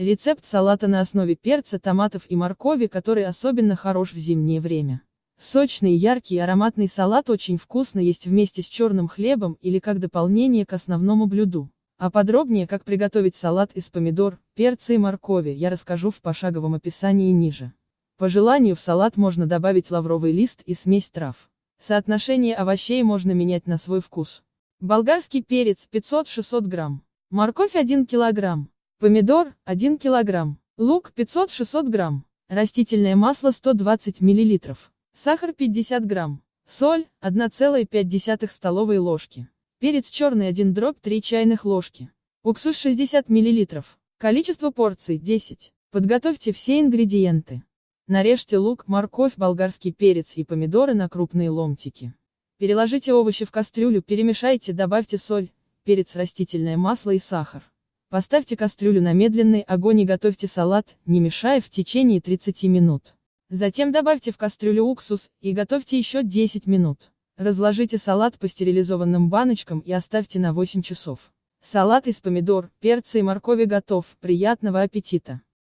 Рецепт салата на основе перца, томатов и моркови, который особенно хорош в зимнее время. Сочный, яркий и ароматный салат очень вкусно есть вместе с черным хлебом или как дополнение к основному блюду. А подробнее, как приготовить салат из помидор, перца и моркови, я расскажу в пошаговом описании ниже. По желанию в салат можно добавить лавровый лист и смесь трав. Соотношение овощей можно менять на свой вкус. Болгарский перец 500-600 грамм. Морковь 1 килограмм. Помидор – 1 кг. Лук – 500-600 грамм. Растительное масло – 120 мл. Сахар – 50 грамм. Соль – 1,5 столовой ложки. Перец черный 1 дробь 3 чайных ложки. Уксус 60 мл. Количество порций 10. Подготовьте все ингредиенты. Нарежьте лук, морковь, болгарский перец и помидоры на крупные ломтики. Переложите овощи в кастрюлю, перемешайте, добавьте соль, перец, растительное масло и сахар. Поставьте кастрюлю на медленный огонь и готовьте салат, не мешая в течение 30 минут. Затем добавьте в кастрюлю уксус, и готовьте еще 10 минут. Разложите салат по стерилизованным баночкам и оставьте на 8 часов. Салат из помидор, перца и моркови готов, приятного аппетита!